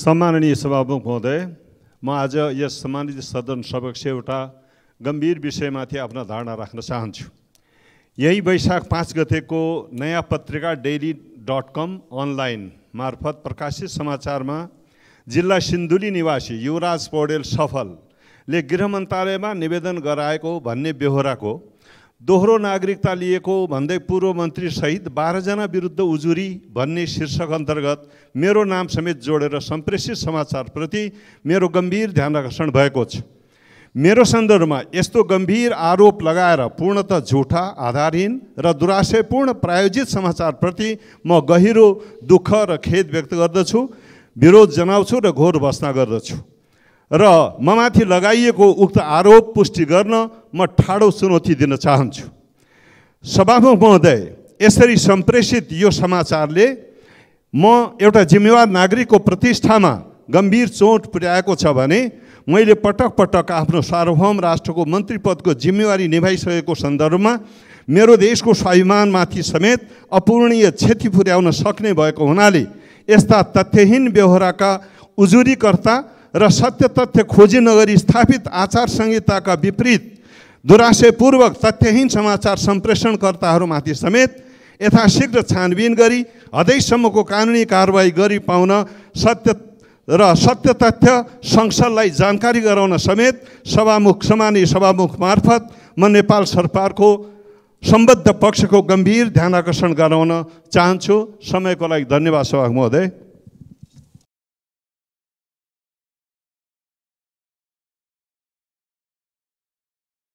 सम्माननीय सभामुख महोदय म आज यस सम्मानित सदन समक्ष एउटा गम्भीर विषयमाथि आफ्ना धारणा राख्न चाहन्छु यही वैशाख पाँच गतेको नयाँ पत्रिका डेली डट कम अनलाइन मार्फत प्रकाशित समाचारमा जिल्ला सिन्धुली निवासी युवराज पौडेल सफलले गृह मन्त्रालयमा निवेदन गराएको भन्ने बेहोराको दोहोरो नागरिकता लिएको भन्दै पूर्व मन्त्रीसहित बाह्रजना विरुद्ध उजुरी भन्ने शीर्षक अन्तर्गत मेरो नाम समेत जोडेर सम्प्रेषित समाचारप्रति मेरो गम्भीर ध्यान आकर्षण भएको छ मेरो सन्दर्भमा यस्तो गम्भीर आरोप लगाएर पूर्णत झुठा आधारहीन र दुराशयपूर्ण प्रायोजित समाचारप्रति म गहिरो दुःख र खेद व्यक्त गर्दछु विरोध जनाउँछु र घोर भस्ना गर्दछु र ममाथि लगाइएको उक्त आरोप पुष्टि गर्न म ठाडो चुनौती दिन चाहन्छु सभामुख महोदय यसरी सम्प्रेषित यो समाचारले म एउटा जिम्मेवार नागरिकको प्रतिष्ठामा गम्भीर चोट पुर्याएको छ भने मैले पटक पटक आफ्नो सार्वभौम राष्ट्रको मन्त्री पदको जिम्मेवारी निभाइसकेको सन्दर्भमा मेरो देशको स्वाभिमानमाथि समेत अपूर्णीय क्षति पुर्याउन सक्ने भएको हुनाले यस्ता तथ्यहीन व्यवहारका उजुरीकर्ता र सत्य तथ्य खोजी नगरी स्थापित आचार संहिताका विपरीत दुराशयपूर्वक तथ्यहीन समाचार सम्प्रेषणकर्ताहरूमाथि समेत यथाशीघ्र छानबिन गरी हदैसम्मको कानुनी कारवाही गरी पाउन सत्य र सत्य तथ्य संसदलाई जानकारी गराउन समेत सभामुख समानी सभामुख मार्फत म नेपाल सरकारको सम्बद्ध पक्षको गम्भीर ध्यान आकर्षण गराउन चाहन्छु समयको लागि धन्यवाद सभामुख महोदय